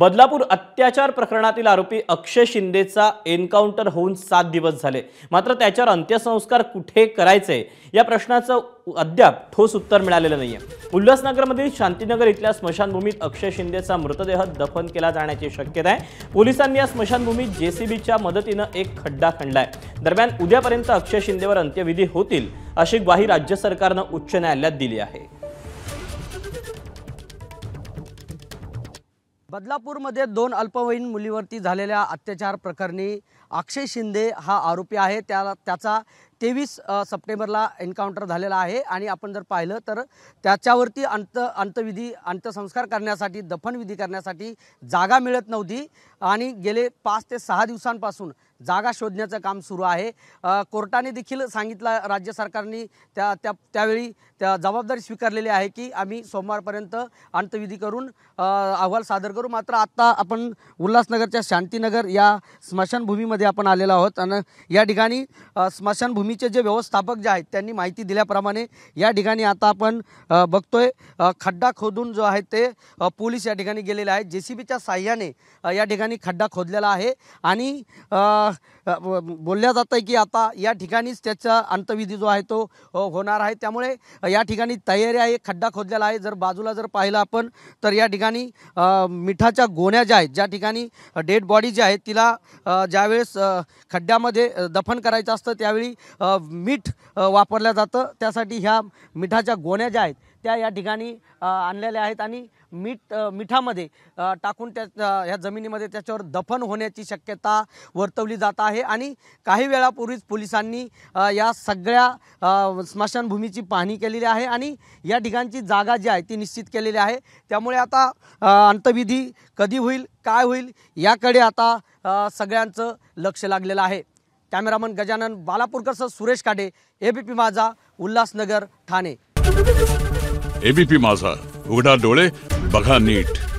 बदलापूर अत्याचार प्रकरणातील आरोपी अक्षय शिंदेचा एन्काउंटर होऊन सात दिवस झाले मात्र त्याच्यावर अंत्यसंस्कार कुठे करायचे या प्रश्नाचं अद्याप ठोस उत्तर मिळालेलं नाहीये उल्हासनगरमधील शांतीनगर इथल्या स्मशानभूमीत अक्षय शिंदेचा मृतदेह दफन केला जाण्याची शक्यता आहे पोलिसांनी या स्मशानभूमीत जेसीबीच्या मदतीनं एक खड्डा खणलाय दरम्यान उद्यापर्यंत अक्षय शिंदेवर अंत्यविधी होतील अशी ग्वाही राज्य सरकारनं उच्च न्यायालयात दिली आहे बदलापूरमध्ये दोन अल्पवयीन मुलीवरती झालेल्या अत्याचार प्रकरणी अक्षय शिंदे हा आरोपी आहे त्याला त्याचा तेवीस सप्टेंबरला एन्काउंटर झालेला आहे आणि आपण जर पाहिलं तर त्याच्यावरती अंत अंतविधी अंत्यसंस्कार करण्यासाठी दफनविधी करण्यासाठी जागा मिळत नव्हती आणि गेले पाच ते सहा दिवसांपासून जागा शोधण्याचं काम सुरू आहे कोर्टाने देखील सांगितलं राज्य सरकारने त्या त्या त्यावेळी त्या जबाबदारी स्वीकारलेली आहे की आम्ही सोमवारपर्यंत अंत्यविधी करून अहवाल सादर करू मात्र आत्ता आपण उल्हासनगरच्या शांतीनगर या स्मशानभूमीमध्ये आपण आलेलो आहोत आणि या ठिकाणी स्मशानभूमी मीचे जे व्यवस्थापक जे आहेत त्यांनी माहिती दिल्याप्रमाणे या ठिकाणी आता आपण बघतोय खड्डा खोदून जो आहे ते पोलीस या ठिकाणी गेलेले आहेत जे सी बीच्या साह्याने या ठिकाणी खड्डा खोदलेला आहे आणि बोलल्या जातं आहे की आता या ठिकाणीच त्याचा अंतविधी जो आहे तो होणार आहे त्यामुळे या ठिकाणी तयारी आहे खड्डा खोदलेला आहे जर बाजूला जर पाहिलं आपण तर या ठिकाणी मिठाच्या गोण्या ज्या आहेत ज्या ठिकाणी डेड बॉडी जी आहे तिला ज्यावेळेस खड्ड्यामध्ये दफन करायचं असतं त्यावेळी मीठ वापरलं जातं त्यासाठी ह्या मिठाच्या गोण्या ज्या आहेत त्या या ठिकाणी आणलेल्या आहेत आणि मीठ मिठामध्ये टाकून त्या ह्या जमिनीमध्ये त्याच्यावर दफन होण्याची शक्यता वर्तवली जात आहे आणि काही वेळापूर्वीच पोलिसांनी या सगळ्या स्मशानभूमीची पाहणी केलेली आहे आणि या ठिकाणची जागा जी आहे ती निश्चित केलेली आहे त्यामुळे आता अंतविधी कधी होईल काय होईल याकडे आता सगळ्यांचं लक्ष लागलेलं आहे cameraman Gajanan Balapurkar sir Suresh Kade ABP माझा उल्हासनगर ठाणे एबीपी माझा उघडा डोळे बघा नीट